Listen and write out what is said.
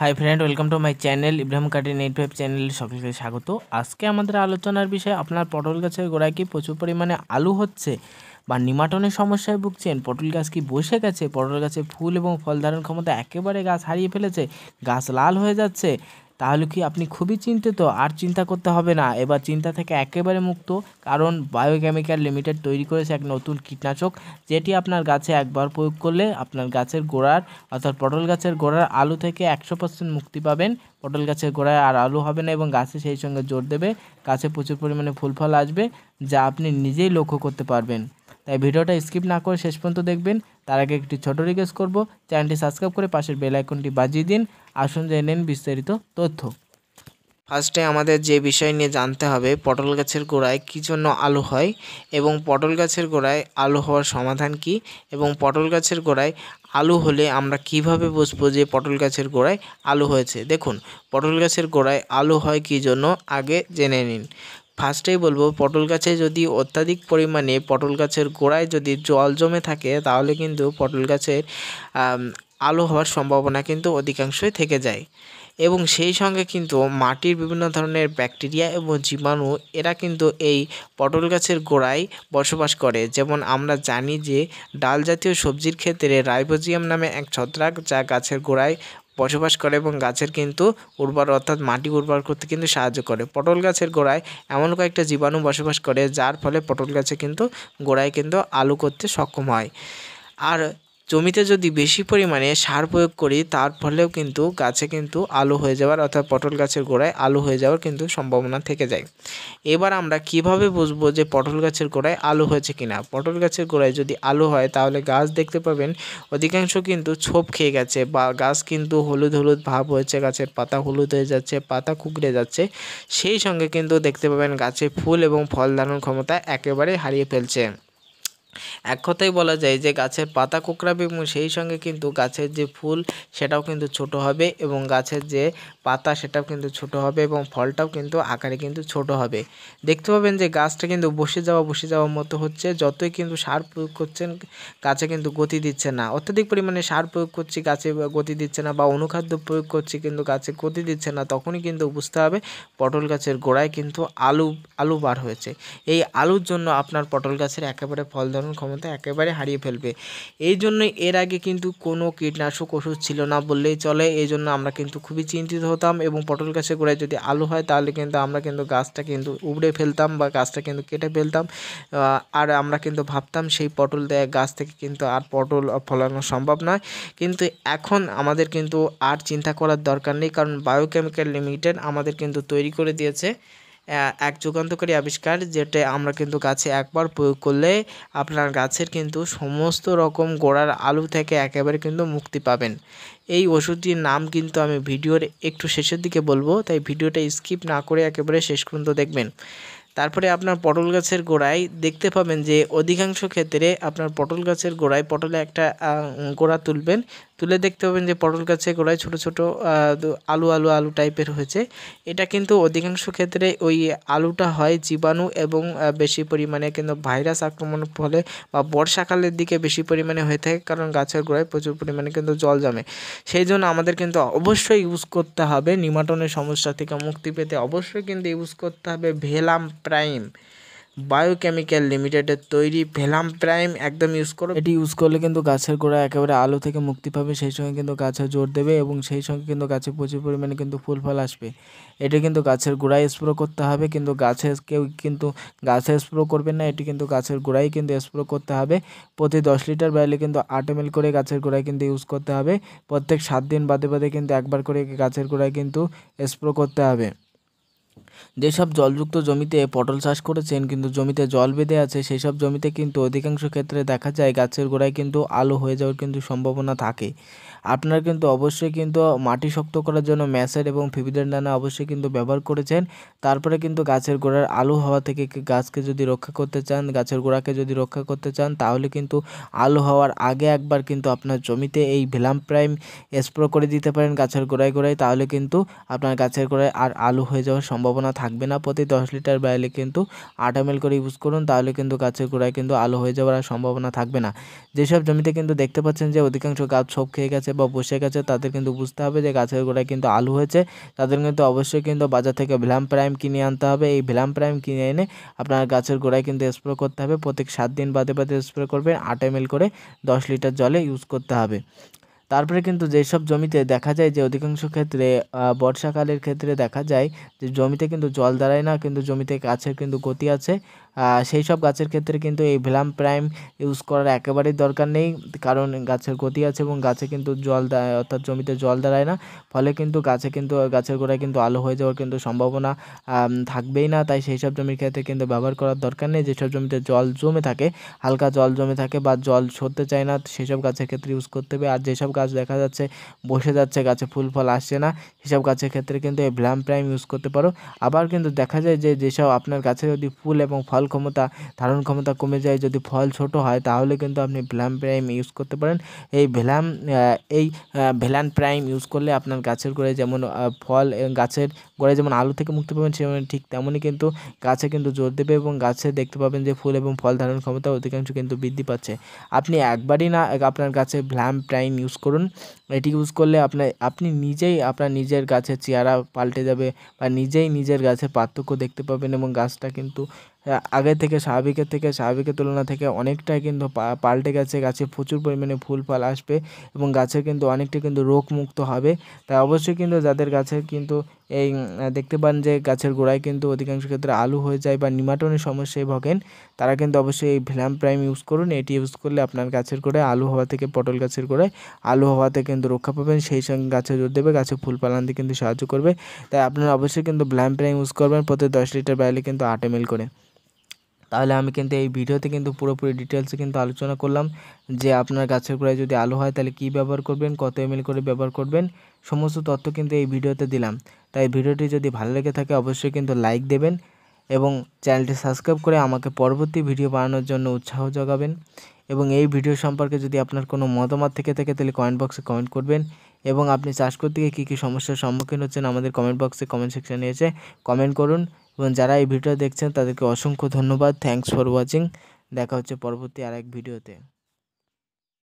high friend welcome to my channel Ibrahim কাটিন eight five channel সকলকে স্বাগত আজকে আমাদের আলোচনার বিষয়ে আপনার পটল গাছের গোড়ায় কি প্রচুর পরিমাণে আলু হচ্ছে বা নিমাটনের সমস্যায় ভুগছেন পটল গাছ কি বসে গেছে পটল গাছে ফুল এবং ফল ধারণ ক্ষমতা একেবারে গাছ হারিয়ে ফেলেছে গাছ লাল হয়ে যাচ্ছে তাহলে কি আপনি খুবই চিন্তিত আর চিন্তা করতে হবে না এবার চিন্তা থেকে একেবারে মুক্ত কারণ বায়োকেমিক্যাল লিমিটেড তৈরি করেছে এক নতুন কীটনাশক যেটি আপনার গাছে একবার প্রয়োগ করলে আপনার গাছের গোড়ার অর্থাৎ পটল গাছের গোড়ার আলু থেকে একশো পার্সেন্ট মুক্তি পাবেন পটল গাছের গোড়ায় আর আলু হবে না এবং গাছে সেই সঙ্গে জোর দেবে গাছে প্রচুর পরিমাণে ফুল ফল আসবে যা আপনি নিজেই লক্ষ্য করতে পারবেন তাই ভিডিওটা স্কিপ না করে শেষ পর্যন্ত দেখবেন তার আগে একটি ছোট রিকোয়েস্ট করব চ্যানেলটি সাবস্ক্রাইব করে পাশের বেল আইকনটি বাজিয়ে দিন আসুন জেনে নিন বিস্তারিত তথ্য ফার্স্টে আমাদের যে বিষয় নিয়ে জানতে হবে পটল গাছের গোড়ায় কী জন্য আলু হয় এবং পটল গাছের গোড়ায় আলু হওয়ার সমাধান কি এবং পটল গাছের গোড়ায় আলু হলে আমরা কিভাবে বুঝবো যে পটল গাছের গোড়ায় আলু হয়েছে দেখুন পটল গাছের গোড়ায় আলু হয় কী জন্য আগে জেনে নিন ফার্স্টেই বলবো পটল গাছে যদি অত্যাধিক পরিমাণে পটল গাছের গোড়ায় যদি জল জমে থাকে তাহলে কিন্তু পটল গাছের আলো হওয়ার সম্ভাবনা কিন্তু অধিকাংশই থেকে যায় এবং সেই সঙ্গে কিন্তু মাটির বিভিন্ন ধরনের ব্যাকটেরিয়া এবং জীবাণু এরা কিন্তু এই পটল গাছের গোড়ায় বসবাস করে যেমন আমরা জানি যে ডাল জাতীয় সবজির ক্ষেত্রে রাইবোজিয়াম নামে এক ছত্রাক যা গাছের গোড়ায় বসবাস করে এবং গাছের কিন্তু উর্বর অর্থাৎ মাটি উর্বর করতে কিন্তু সাহায্য করে পটল গাছের গোড়ায় এমন কয়েকটা জীবাণু বসবাস করে যার ফলে পটল গাছে কিন্তু গোড়ায় কিন্তু আলু করতে সক্ষম হয় আর জমিতে যদি বেশি পরিমাণে সার প্রয়োগ করি তার ফলেও কিন্তু গাছে কিন্তু আলু হয়ে যাওয়ার অর্থাৎ পটল গাছের গোড়ায় আলু হয়ে যাওয়ার কিন্তু সম্ভাবনা থেকে যায় এবার আমরা কিভাবে বুঝবো যে পটল গাছের গোড়ায় আলু হয়েছে কিনা পটল গাছের গোড়ায় যদি আলু হয় তাহলে গাছ দেখতে পাবেন অধিকাংশ কিন্তু ছোপ খেয়ে গেছে বা গাছ কিন্তু হলুদ হলুদ ভাব হয়েছে গাছের পাতা হলুদ হয়ে যাচ্ছে পাতা কুকড়ে যাচ্ছে সেই সঙ্গে কিন্তু দেখতে পাবেন গাছে ফুল এবং ফল ধারণ ক্ষমতা একেবারে হারিয়ে ফেলছে এক কথাই বলা যায় যে গাছের পাতা কোঁকড়াবে এবং সেই সঙ্গে কিন্তু গাছের যে ফুল সেটাও কিন্তু ছোট হবে এবং গাছের যে পাতা সেটাও কিন্তু ছোট হবে এবং ফলটাও কিন্তু আকারে কিন্তু ছোট হবে দেখতে পাবেন যে গাছটা কিন্তু বসে যাওয়া বসে যাওয়ার মতো হচ্ছে যতই কিন্তু সার প্রয়োগ করছেন গাছে কিন্তু গতি দিচ্ছে না অত্যধিক পরিমাণে সার প্রয়োগ করছি গাছে গতি দিচ্ছে না বা অনুখাদ্য প্রয়োগ করছি কিন্তু গাছে গতি দিচ্ছে না তখনই কিন্তু বুঝতে হবে পটল গাছের গোড়ায় কিন্তু আলু আলু বার হয়েছে এই আলুর জন্য আপনার পটল গাছের একেবারে ফল ধরে উৎপাদন ক্ষমতা একেবারে হারিয়ে ফেলবে এই জন্য এর আগে কিন্তু কোনো কীটনাশক ওষুধ ছিল না বললেই চলে এই জন্য আমরা কিন্তু খুবই চিন্তিত হতাম এবং পটল গাছের গোড়ায় যদি আলু হয় তাহলে কিন্তু আমরা কিন্তু গাছটা কিন্তু উবড়ে ফেলতাম বা গাছটা কিন্তু কেটে ফেলতাম আর আমরা কিন্তু ভাবতাম সেই পটল দেয় গাছ থেকে কিন্তু আর পটল ফলানো সম্ভব নয় কিন্তু এখন আমাদের কিন্তু আর চিন্তা করার দরকার নেই কারণ বায়োকেমিক্যাল লিমিটেড আমাদের কিন্তু তৈরি করে দিয়েছে এক যুগান্তকারী আবিষ্কার যেটা আমরা কিন্তু গাছে একবার প্রয়োগ করলে আপনার গাছের কিন্তু সমস্ত রকম গোড়ার আলু থেকে একেবারে কিন্তু মুক্তি পাবেন এই ওষুধটির নাম কিন্তু আমি ভিডিওর একটু শেষের দিকে বলবো তাই ভিডিওটা স্কিপ না করে একেবারে শেষ পর্যন্ত দেখবেন তারপরে আপনার পটল গাছের গোড়ায় দেখতে পাবেন যে অধিকাংশ ক্ষেত্রে আপনার পটল গাছের গোড়ায় পটলে একটা গোড়া তুলবেন তুলে দেখতে পাবেন যে পটল গাছে গোড়ায় ছোট ছোট আলু আলু আলু টাইপের হয়েছে এটা কিন্তু অধিকাংশ ক্ষেত্রে ওই আলুটা হয় জীবাণু এবং বেশি পরিমাণে কিন্তু ভাইরাস আক্রমণের ফলে বা বর্ষাকালের দিকে বেশি পরিমাণে হয়ে থাকে কারণ গাছের গোড়ায় প্রচুর পরিমাণে কিন্তু জল জমে সেই জন্য আমাদের কিন্তু অবশ্যই ইউজ করতে হবে নিমাটনের সমস্যা থেকে মুক্তি পেতে অবশ্যই কিন্তু ইউজ করতে হবে ভেলাম প্রাইম বায়োকেমিক্যাল লিমিটেডের তৈরি ভেলাম প্রাইম একদম ইউজ করো এটি ইউজ করলে কিন্তু গাছের গোড়া একেবারে আলো থেকে মুক্তি পাবে সেই সঙ্গে কিন্তু গাছে জোর দেবে এবং সেই সঙ্গে কিন্তু গাছে প্রচুর পরিমাণে কিন্তু ফুল ফল আসবে এটি কিন্তু গাছের গোড়ায় স্প্রো করতে হবে কিন্তু গাছে কেউ কিন্তু গাছে স্প্রো করবেন না এটি কিন্তু গাছের গোড়ায় কিন্তু স্প্রো করতে হবে প্রতি দশ লিটার বাইলে কিন্তু আট এম করে গাছের গোড়ায় কিন্তু ইউজ করতে হবে প্রত্যেক সাত দিন বাদে বাদে কিন্তু একবার করে গাছের গোড়ায় কিন্তু স্প্রো করতে হবে যেসব জলযুক্ত জমিতে পটল চাষ করেছেন কিন্তু জমিতে জল বেঁধে আছে সেই সব জমিতে কিন্তু অধিকাংশ ক্ষেত্রে দেখা যায় গাছের গোড়ায় কিন্তু আলো হয়ে যাওয়ার কিন্তু সম্ভাবনা থাকে আপনার কিন্তু অবশ্যই কিন্তু মাটি শক্ত করার জন্য ম্যাসের এবং ফিবিদের নানা অবশ্যই কিন্তু ব্যবহার করেছেন তারপরে কিন্তু গাছের গোড়ার আলো হওয়া থেকে গাছকে যদি রক্ষা করতে চান গাছের গোড়াকে যদি রক্ষা করতে চান তাহলে কিন্তু আলো হওয়ার আগে একবার কিন্তু আপনার জমিতে এই ভেলাম প্রাইম স্প্রে করে দিতে পারেন গাছের গোড়ায় গোড়ায় তাহলে কিন্তু আপনার গাছের গোড়ায় আর আলো হয়ে যাওয়ার সম্ভাবনা সম্ভাবনা থাকবে না প্রতি দশ লিটার ব্যারেলে কিন্তু আট এম করে ইউজ করুন তাহলে কিন্তু গাছের গোড়ায় কিন্তু আলো হয়ে যাওয়ার সম্ভাবনা থাকবে না যেসব জমিতে কিন্তু দেখতে পাচ্ছেন যে অধিকাংশ গাছ ছোপ খেয়ে গেছে বা বসে গেছে তাদের কিন্তু বুঝতে হবে যে গাছের গোড়ায় কিন্তু আলু হয়েছে তাদের কিন্তু অবশ্যই কিন্তু বাজার থেকে ভিলাম প্রাইম কিনে আনতে হবে এই ভিলাম প্রাইম কিনে এনে আপনার গাছের গোড়ায় কিন্তু স্প্রে করতে হবে প্রত্যেক সাত দিন বাদে বাদে স্প্রে করবেন আট এম করে দশ লিটার জলে ইউজ করতে হবে তারপরে কিন্তু যেসব জমিতে দেখা যায় যে অধিকাংশ ক্ষেত্রে বর্ষাকালের ক্ষেত্রে দেখা যায় যে জমিতে কিন্তু জল দাঁড়ায় না কিন্তু জমিতে গাছের কিন্তু গতি আছে সেই সব গাছের ক্ষেত্রে কিন্তু এই ভিলাম প্রাইম ইউজ করার একেবারেই দরকার নেই কারণ গাছের গতি আছে এবং গাছে কিন্তু জল অর্থাৎ জমিতে জল দাঁড়ায় না ফলে কিন্তু গাছে কিন্তু গাছের গোড়ায় কিন্তু আলো হয়ে যাওয়ার কিন্তু সম্ভাবনা থাকবেই না তাই সেই সব জমির ক্ষেত্রে কিন্তু ব্যবহার করার দরকার নেই যেসব জমিতে জল জমে থাকে হালকা জল জমে থাকে বা জল সরতে চায় না সেসব গাছের ক্ষেত্রে ইউজ করতে হবে আর যেসব গাছ দেখা যাচ্ছে বসে যাচ্ছে গাছে ফুল ফল আসছে না সেসব গাছের ক্ষেত্রে কিন্তু এই ভ্ল্যাম প্রাইম ইউজ করতে পারো আবার কিন্তু দেখা যায় যে যেসব আপনার গাছে যদি ফুল এবং ফল ক্ষমতা ধারণ ক্ষমতা কমে যায় যদি ফল ছোট হয় তাহলে কিন্তু আপনি ভ্ল্যাম প্রাইম ইউজ করতে পারেন এই ভ্লাম এই ভ্যালান প্রাইম ইউজ করলে আপনার গাছের গোড়ায় যেমন ফল গাছের গোড়ায় যেমন আলু থেকে মুক্তি পাবেন সেমন ঠিক তেমনই কিন্তু গাছে কিন্তু জোর দেবে এবং গাছে দেখতে পাবেন যে ফুল এবং ফল ধারণ ক্ষমতা অধিকাংশ কিন্তু বৃদ্ধি পাচ্ছে আপনি একবারই না আপনার গাছে ভ্ল্যাম প্রাইম ইউজ করুন এটি ইউজ করলে আপনার আপনি নিজেই আপনার নিজের গাছের চেহারা পাল্টে যাবে বা নিজেই নিজের গাছের পার্থক্য দেখতে পাবেন এবং গাছটা কিন্তু হ্যাঁ, আগে থেকে স্বাভাবিকের থেকে স্বাভাবিকের তুলনা থেকে অনেকটাই কিন্তু পাল্টে গেছে গাছে প্রচুর পরিমাণে ফুল ফল আসবে এবং গাছের কিন্তু অনেকটা কিন্তু রোগমুক্ত হবে তাই অবশ্যই কিন্তু যাদের গাছের কিন্তু এই দেখতে পান যে গাছের গোড়ায় কিন্তু অধিকাংশ ক্ষেত্রে আলু হয়ে যায় বা নিমাটনের সমস্যায় ভোগেন তারা কিন্তু অবশ্যই এই ভ্যাম প্রাইম ইউজ করুন এটি ইউজ করলে আপনার গাছের গোড়ায় আলু হওয়া থেকে পটল গাছের গোড়ায় আলু হওয়াতে কিন্তু রক্ষা পাবেন সেই সঙ্গে গাছে জোর দেবে গাছে ফুল পালানতে কিন্তু সাহায্য করবে তাই আপনারা অবশ্যই কিন্তু ভ্যাম প্রাইম ইউজ করবেন প্রতি দশ লিটার বাইলে কিন্তু আট এম করে তাহলে আমি কিন্তু এই ভিডিওতে কিন্তু পুরোপুরি ডিটেলসে কিন্তু আলোচনা করলাম যে আপনার গাছের গোড়ায় যদি আলু হয় তাহলে কি ব্যবহার করবেন কত এমএল করে ব্যবহার করবেন সমস্ত তথ্য কিন্তু এই ভিডিওতে দিলাম তাই ভিডিওটি যদি ভালো লেগে থাকে অবশ্যই কিন্তু লাইক দেবেন এবং চ্যানেলটি সাবস্ক্রাইব করে আমাকে পরবর্তী ভিডিও বানানোর জন্য উৎসাহ জোগাবেন এবং এই ভিডিও সম্পর্কে যদি আপনার কোনো মতামত থেকে থাকে তাহলে কমেন্ট বক্সে কমেন্ট করবেন এবং আপনি চাষ করতে গিয়ে কী কী সমস্যার সম্মুখীন হচ্ছেন আমাদের কমেন্ট বক্সে কমেন্ট সেকশানে এসে কমেন্ট করুন এবং যারা এই ভিডিও দেখছেন তাদেরকে অসংখ্য ধন্যবাদ থ্যাংকস ফর ওয়াচিং দেখা হচ্ছে পরবর্তী আরেক ভিডিওতে